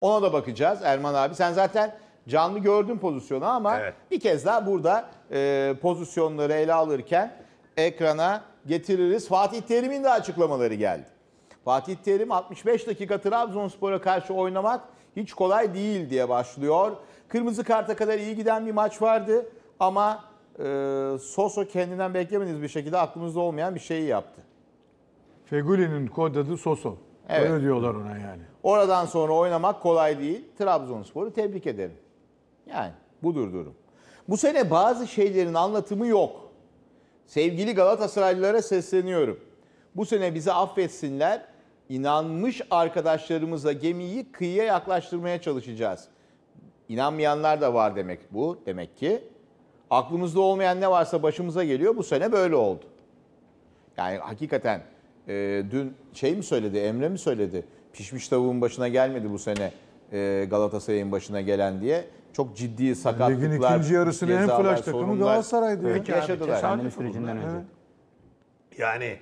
Ona da bakacağız Erman abi. Sen zaten canlı gördün pozisyonu ama Evet. bir kez daha burada e, pozisyonları ele alırken ekrana getiririz. Fatih Terim'in de açıklamaları geldi. Fatih Terim 65 dakika Trabzonspor'a karşı oynamak hiç kolay değil diye başlıyor. Kırmızı karta kadar iyi giden bir maç vardı ama e, Soso kendinden beklemediğiniz bir şekilde aklımızda olmayan bir şeyi yaptı. Feguli'nin kod adı Soso. Evet. Öyle diyorlar ona yani. Oradan sonra oynamak kolay değil. Trabzonspor'u tebrik ederim. Yani budur durum. Bu sene bazı şeylerin anlatımı yok. Sevgili Galatasaraylılara sesleniyorum. Bu sene bizi affetsinler. İnanmış arkadaşlarımızla gemiyi kıyıya yaklaştırmaya çalışacağız. İnanmayanlar da var demek bu demek ki. Aklımızda olmayan ne varsa başımıza geliyor. Bu sene böyle oldu. Yani hakikaten e, dün şey mi söyledi, Emre mi söyledi? Pişmiş tavuğun başına gelmedi bu sene e, Galatasaray'ın başına gelen diye. Çok ciddi sakatlıklar, Ligin ikinci yarısının en cezalar, flash takımı sorunlar Galatasaray'dı. ya. Peki abi, tesadüf sürecinden önce. Yani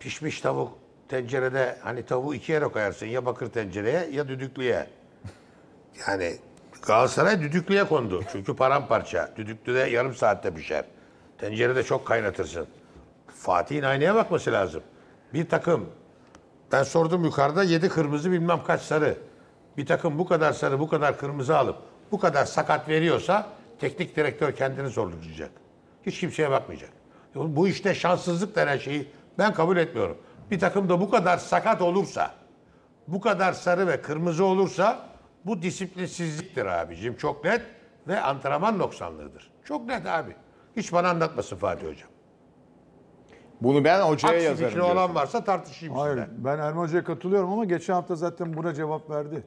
pişmiş tavuk tencerede hani tavuğu iki yere koyarsın ya bakır tencereye ya düdüklüye. Yani Galatasaray düdüklüye kondu. Çünkü paramparça. Düdüklüde yarım saatte pişer. Tencerede çok kaynatırsın. Fatih'in aynaya bakması lazım bir takım ben sordum yukarıda 7 kırmızı bilmem kaç sarı. Bir takım bu kadar sarı bu kadar kırmızı alıp bu kadar sakat veriyorsa teknik direktör kendini zorlayacak. Hiç kimseye bakmayacak. Bu işte şanssızlık denen şeyi ben kabul etmiyorum. Bir takım da bu kadar sakat olursa, bu kadar sarı ve kırmızı olursa bu disiplinsizliktir abicim çok net ve antrenman noksanlığıdır. Çok net abi. Hiç bana anlatmasın Fatih Hocam. Bunu ben hocaya Aksi yazarım. Aksi fikri olan varsa tartışayım Hayır, sizden. Ben Erman Hoca'ya katılıyorum ama geçen hafta zaten buna cevap verdi.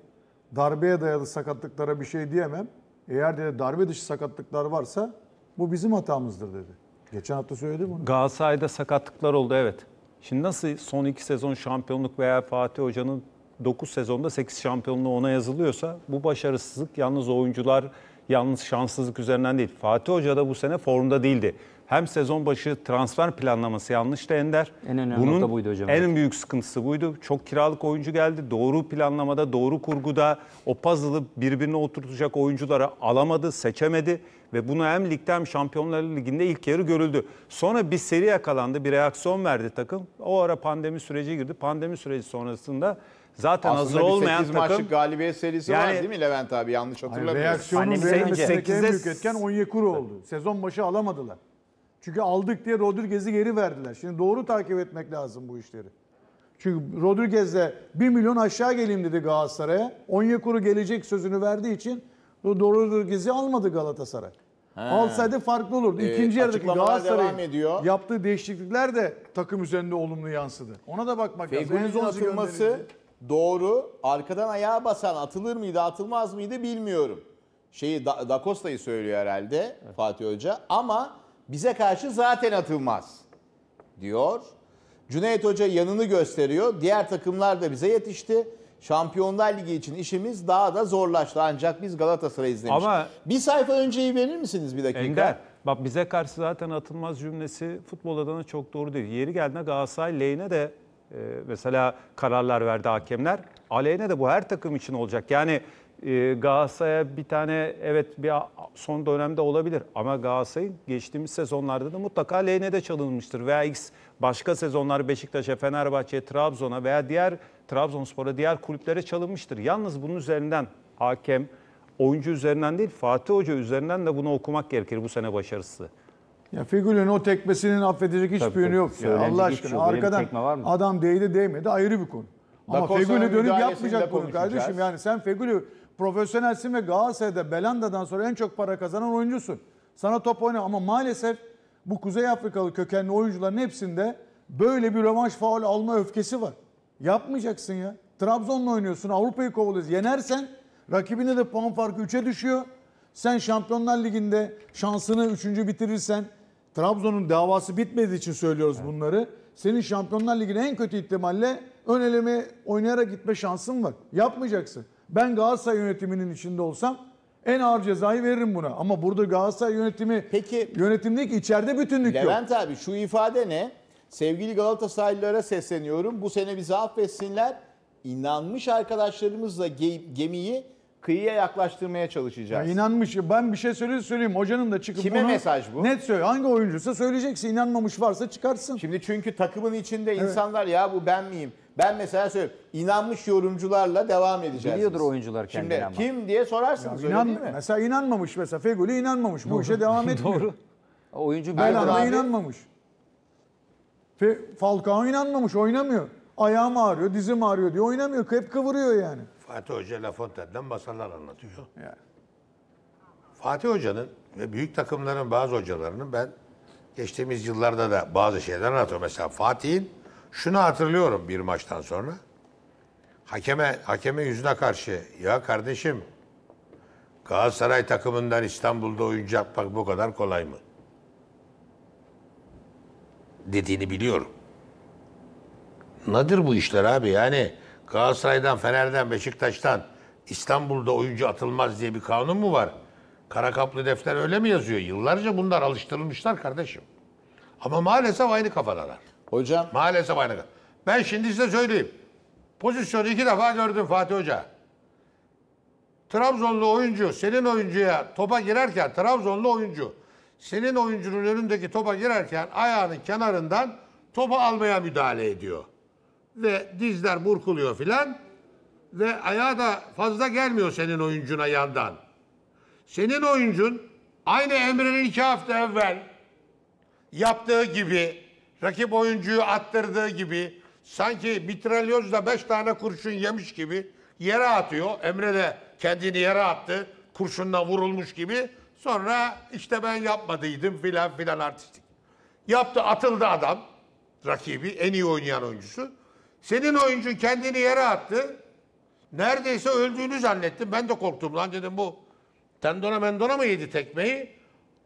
Darbeye dayalı sakatlıklara bir şey diyemem. Eğer dedi darbe dışı sakatlıklar varsa bu bizim hatamızdır dedi. Geçen hafta söyledi bunu. Galatasaray'da sakatlıklar oldu evet. Şimdi nasıl son iki sezon şampiyonluk veya Fatih Hoca'nın 9 sezonda 8 şampiyonluğu ona yazılıyorsa bu başarısızlık yalnız oyuncular yalnız şanssızlık üzerinden değil. Fatih Hoca da bu sene formda değildi. Hem sezon başı transfer planlaması yanlıştı Ender. En önemli Bunun nokta buydu hocam. En büyük sıkıntısı buydu. Çok kiralık oyuncu geldi. Doğru planlamada, doğru kurguda o puzzle'ı birbirine oturtacak oyunculara alamadı, seçemedi. Ve bunu hem ligde hem Şampiyonlar Ligi'nde ilk yarı görüldü. Sonra bir seri yakalandı, bir reaksiyon verdi takım. O ara pandemi süreci girdi. Pandemi süreci sonrasında Zaten Aslında hazır olmayan takım. 8 takım. maçlık galibiyet serisi yani, var değil mi Levent abi? Yanlış hatırlamıyorum. Reaksiyonun hani verilmesindeki en büyük etken Onyekuru oldu. Sezon başı alamadılar. Çünkü aldık diye Rodriguez'i geri verdiler. Şimdi doğru takip etmek lazım bu işleri. Çünkü Rodriguez'le 1 milyon aşağı geleyim dedi Galatasaray'a. Onyekuru gelecek sözünü verdiği için Rodriguez'i almadı Galatasaray. He. Alsaydı farklı olurdu. Ee, İkinci ee, yarıdaki Galatasaray'ın yaptığı değişiklikler de takım üzerinde olumlu yansıdı. Ona da bakmak lazım. Fegüli'nin atılması gönderildi. doğru. Arkadan ayağa basan atılır mıydı atılmaz mıydı bilmiyorum. Şeyi da, da Costa'yı söylüyor herhalde evet. Fatih Hoca. Ama bize karşı zaten atılmaz diyor. Cüneyt Hoca yanını gösteriyor. Diğer takımlar da bize yetişti. Şampiyonlar Ligi için işimiz daha da zorlaştı. Ancak biz Galatasaray izlemiştik. Ama bir sayfa önceyi verir misiniz bir dakika? Ender, bak bize karşı zaten atılmaz cümlesi futbol adına çok doğru değil. Yeri geldiğinde Galatasaray lehine de e, mesela kararlar verdi hakemler. Aleyhine de bu her takım için olacak. Yani e, Galatasaray'a bir tane evet bir son dönemde olabilir ama Galatasaray'ın geçtiğimiz sezonlarda da mutlaka lehine de çalınmıştır. Veya X başka sezonlar Beşiktaş'a, Fenerbahçe'ye, Trabzon'a veya diğer Trabzonspor'a, diğer kulüplere çalınmıştır. Yalnız bunun üzerinden hakem, oyuncu üzerinden değil Fatih Hoca üzerinden de bunu okumak gerekir bu sene başarısı. Ya Figül'ün o tekmesinin affedecek hiçbir tabii, yönü yok. Ya. Allah aşkına şey arkadan adam değdi değmedi ayrı bir konu. Ama Fegül'ü dönüp yapmayacak bunu kardeşim. Yani sen Fegül'ü profesyonelsin ve Galatasaray'da Belanda'dan sonra en çok para kazanan oyuncusun. Sana top oyna ama maalesef bu Kuzey Afrikalı kökenli oyuncuların hepsinde böyle bir rövanş faul alma öfkesi var. Yapmayacaksın ya. Trabzon'la oynuyorsun, Avrupa'yı kovalıyorsun. Yenersen rakibine de puan farkı 3'e düşüyor. Sen Şampiyonlar Ligi'nde şansını 3. bitirirsen Trabzon'un davası bitmediği için söylüyoruz bunları. Senin Şampiyonlar Ligi'ne en kötü ihtimalle ön eleme oynayarak gitme şansın var. Yapmayacaksın. Ben Galatasaray yönetiminin içinde olsam en ağır cezayı veririm buna. Ama burada Galatasaray yönetimi Peki, yönetim değil ki içeride bütünlük Levent yok. Levent abi şu ifade ne? Sevgili Galatasaraylılara sesleniyorum. Bu sene bizi affetsinler. İnanmış arkadaşlarımızla gemiyi kıyıya yaklaştırmaya çalışacağız. Ya inanmış. Ben bir şey söyleyeyim söyleyeyim. Hocanın da çıkıp Kime mesaj bu? Net söyle. Hangi oyuncuysa söyleyeceksin. İnanmamış varsa çıkarsın. Şimdi çünkü takımın içinde evet. insanlar ya bu ben miyim? Ben mesela söylüyorum. inanmış yorumcularla devam edeceğiz. Biliyordur biz. oyuncular kendini Şimdi ama. kim diye sorarsınız ya öyle değil mi? Mesela inanmamış mesela Fegoli inanmamış. Bu işe devam etmiyor. Doğru. Oyuncu bir anda inanmamış. Fe, Falcao inanmamış oynamıyor. Ayağım ağrıyor, dizim ağrıyor diyor oynamıyor. Hep kıvırıyor yani. Fatih Hoca La Fontaine'den masallar anlatıyor. Yani. Fatih Hoca'nın ve büyük takımların bazı hocalarının ben geçtiğimiz yıllarda da bazı şeyler anlatıyorum. Mesela Fatih'in şunu hatırlıyorum bir maçtan sonra. Hakeme hakeme yüzüne karşı ya kardeşim Galatasaray takımından İstanbul'da oyuncu yapmak bu kadar kolay mı? Dediğini biliyorum. Nadir bu işler abi yani Galatasaray'dan, Fener'den, Beşiktaş'tan İstanbul'da oyuncu atılmaz diye bir kanun mu var? Kara kaplı defter öyle mi yazıyor? Yıllarca bunlar alıştırılmışlar kardeşim. Ama maalesef aynı kafadalar. Hocam. Maalesef aynı. Ben şimdi size söyleyeyim. Pozisyonu iki defa gördüm Fatih Hoca. Trabzonlu oyuncu senin oyuncuya topa girerken Trabzonlu oyuncu senin oyuncunun önündeki topa girerken ayağının kenarından topu almaya müdahale ediyor. Ve dizler burkuluyor filan ve ayağı da fazla gelmiyor senin oyuncuna yandan. Senin oyuncun aynı Emre'nin iki hafta evvel yaptığı gibi rakip oyuncuyu attırdığı gibi sanki mitralyozla beş tane kurşun yemiş gibi yere atıyor. Emre de kendini yere attı. Kurşunla vurulmuş gibi. Sonra işte ben yapmadıydım filan filan artistik. Yaptı atıldı adam. Rakibi en iyi oynayan oyuncusu. Senin oyuncun kendini yere attı. Neredeyse öldüğünü zannettim. Ben de korktum lan dedim bu. Tendona mendona mı yedi tekmeyi?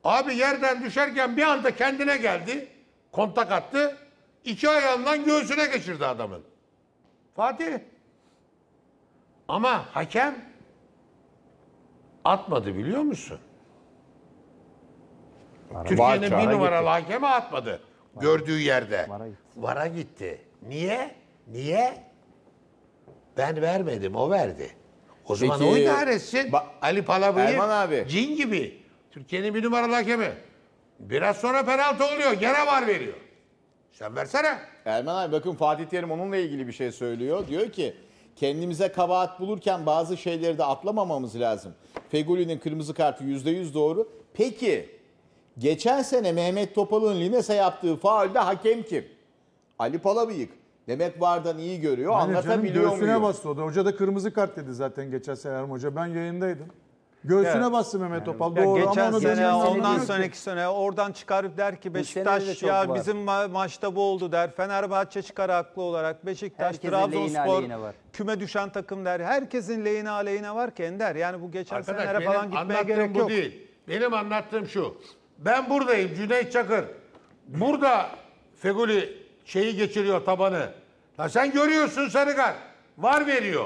Abi yerden düşerken bir anda kendine geldi kontak attı. İki ayağından göğsüne geçirdi adamın. Fatih. Ama hakem atmadı biliyor musun? Türkiye'nin bir numaralı gitti. hakemi atmadı. Vara. Gördüğü yerde. Vara gitti. Vara gitti. Niye? Niye? Ben vermedim, o verdi. O zaman Peki, o idare etsin. Ali Palabu'yu cin gibi. Türkiye'nin bir numaralı hakemi. Biraz sonra penaltı oluyor. Gene var veriyor. Sen versene. Erman abi bakın Fatih Terim onunla ilgili bir şey söylüyor. Diyor ki kendimize kabahat bulurken bazı şeyleri de atlamamamız lazım. Fegoli'nin kırmızı kartı %100 doğru. Peki geçen sene Mehmet Topal'ın Lines'e yaptığı faulde hakem kim? Ali Palabıyık. Demek vardan iyi görüyor, Aynen anlatabiliyor göğsüne muyum? bastı o da. Hoca da kırmızı kart dedi zaten geçen sene Erman Hoca. Ben yayındaydım. Göğsüne Evet. bastı Mehmet Topal. Ya Doğru geçen ama onu sene, ondan sonraki sene oradan çıkarıp der ki Beşiktaş ya var." bizim ma- maçta bu oldu der. Fenerbahçe çıkar haklı olarak. Beşiktaş, Trabzonspor, küme düşen takım der. Herkesin lehine aleyhine var ki Ender. Yani bu geçen Arkadaş senelere benim falan gitmeye anlattığım gerek bu yok. değil. Benim anlattığım şu. Ben buradayım Cüneyt Çakır. Burada Feguli şeyi geçiriyor tabanı. Ya sen görüyorsun Sarıkar. Var veriyor.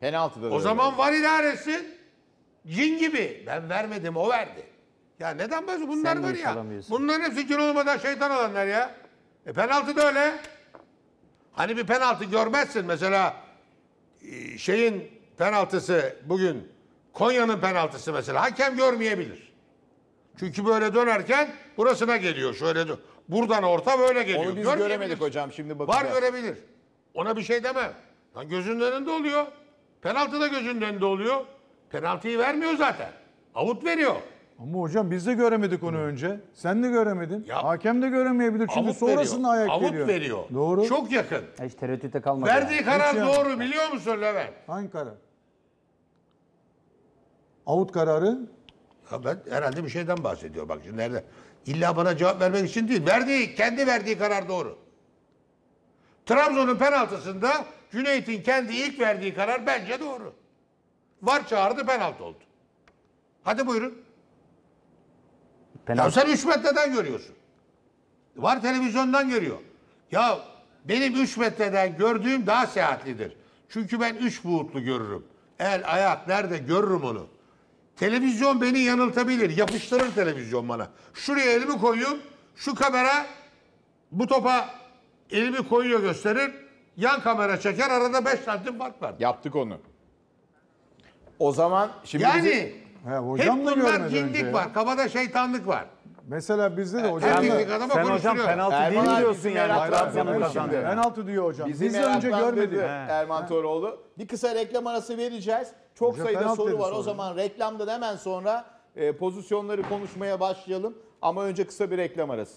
Penaltıda da O zaman var idaresin. Cin gibi. Ben vermedim o verdi. Ya neden böyle bunlar Sen var ya? Bunların hepsi cin olmadan şeytan olanlar ya. E penaltı da öyle. Hani bir penaltı görmezsin mesela e, şeyin penaltısı bugün Konya'nın penaltısı mesela hakem görmeyebilir. Çünkü böyle dönerken burasına geliyor şöyle buradan orta böyle geliyor. Onu biz Görmeyebilir. göremedik hocam şimdi Var görebilir. Ona bir şey demem. Lan gözünün önünde oluyor. Penaltı da gözünün önünde oluyor. Penaltıyı vermiyor zaten. Avut veriyor. Ama hocam biz de göremedik onu önce. Sen de göremedin. Ya, Hakem de göremeyebilir çünkü avut sonrasında veriyor. ayak Avut geliyor. veriyor. Doğru. Çok yakın. Hiç tereddütte kalmadı. Verdiği yani. karar Hiç yani. doğru biliyor musun Levent? Hangi karar? Avut kararı. Ya ben herhalde bir şeyden bahsediyor bak şimdi nerede. İlla bana cevap vermek için değil. Verdiği, kendi verdiği karar doğru. Trabzon'un penaltısında Cüneyt'in kendi ilk verdiği karar bence doğru. Var çağırdı penaltı oldu. Hadi buyurun. Penaltı. Ya sen 3 metreden görüyorsun. Var televizyondan görüyor. Ya benim 3 metreden gördüğüm daha seyahatlidir. Çünkü ben 3 buğutlu görürüm. El, ayak nerede görürüm onu. Televizyon beni yanıltabilir. Yapıştırır televizyon bana. Şuraya elimi koyuyorum. Şu kamera bu topa elimi koyuyor gösterir. Yan kamera çeker. Arada 5 santim fark var. Yaptık onu. O zaman şimdi yani bizim... He, hocam hep da bunlar cinlik var. Kafada şeytanlık var. Mesela bizde de hocam. Her şey Sen hocam konuşturuyor. penaltı değil Erman diyorsun abi, yani Erman abi, Trabzon'un Erman Penaltı diyor hocam. Bizi Biz de önce meraklandırdı görmedik. Erman Toroğlu. Bir kısa reklam arası vereceğiz. Çok Hoca sayıda soru dedi var. O zaman reklamdan hemen sonra e, pozisyonları konuşmaya başlayalım. Ama önce kısa bir reklam arası.